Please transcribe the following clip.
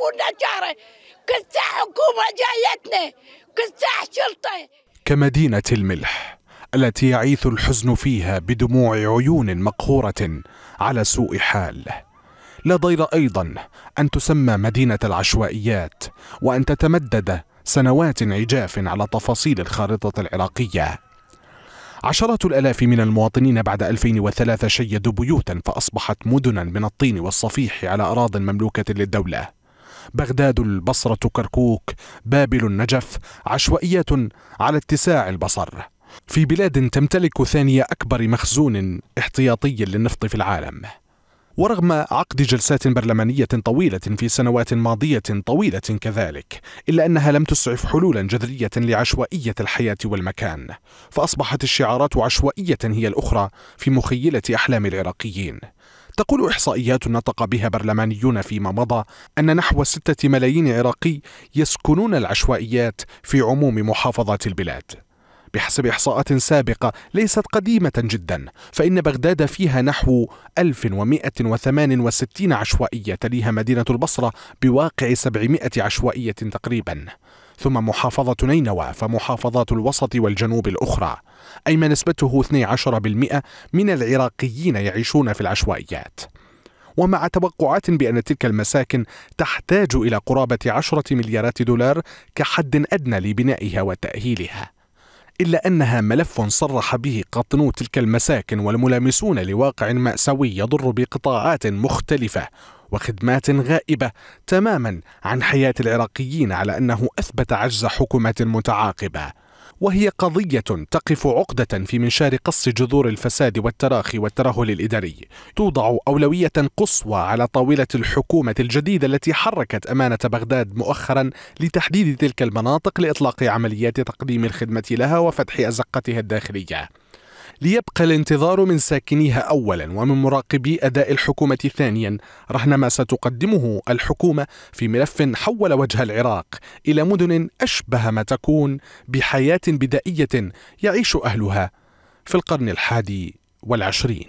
يشوفونا جاري ساعة حكومة جايتنا ساعة شرطة كمدينة الملح التي يعيث الحزن فيها بدموع عيون مقهورة على سوء حال لا ضير أيضا أن تسمى مدينة العشوائيات وأن تتمدد سنوات عجاف على تفاصيل الخارطة العراقية عشرات الألاف من المواطنين بعد 2003 شيدوا بيوتا فأصبحت مدنا من الطين والصفيح على أراض مملوكة للدولة بغداد البصرة كركوك بابل النجف عشوائيات على اتساع البصر في بلاد تمتلك ثاني أكبر مخزون احتياطي للنفط في العالم ورغم عقد جلسات برلمانية طويلة في سنوات ماضية طويلة كذلك، إلا أنها لم تسعف حلولا جذرية لعشوائية الحياة والمكان، فأصبحت الشعارات عشوائية هي الأخرى في مخيلة أحلام العراقيين. تقول إحصائيات نطق بها برلمانيون فيما مضى أن نحو ستة ملايين عراقي يسكنون العشوائيات في عموم محافظات البلاد بحسب إحصاءات سابقة ليست قديمة جدا فإن بغداد فيها نحو 1168 عشوائية تليها مدينة البصرة بواقع 700 عشوائية تقريبا ثم محافظة نينوى فمحافظات الوسط والجنوب الأخرى أي ما نسبته 12% من العراقيين يعيشون في العشوائيات ومع توقعات بأن تلك المساكن تحتاج إلى قرابة عشرة مليارات دولار كحد أدنى لبنائها وتأهيلها إلا أنها ملف صرح به قاطنو تلك المساكن والملامسون لواقع مأساوي يضر بقطاعات مختلفة وخدمات غائبة تماما عن حياة العراقيين على أنه أثبت عجز حكومة متعاقبة وهي قضية تقف عقدة في منشار قص جذور الفساد والتراخي والترهل الإداري توضع أولوية قصوى على طاولة الحكومة الجديدة التي حركت أمانة بغداد مؤخرا لتحديد تلك المناطق لإطلاق عمليات تقديم الخدمة لها وفتح أزقتها الداخلية ليبقى الانتظار من ساكنيها أولا ومن مراقبي أداء الحكومة ثانيا رهن ما ستقدمه الحكومة في ملف حول وجه العراق إلى مدن أشبه ما تكون بحياة بدائية يعيش أهلها في القرن الحادي والعشرين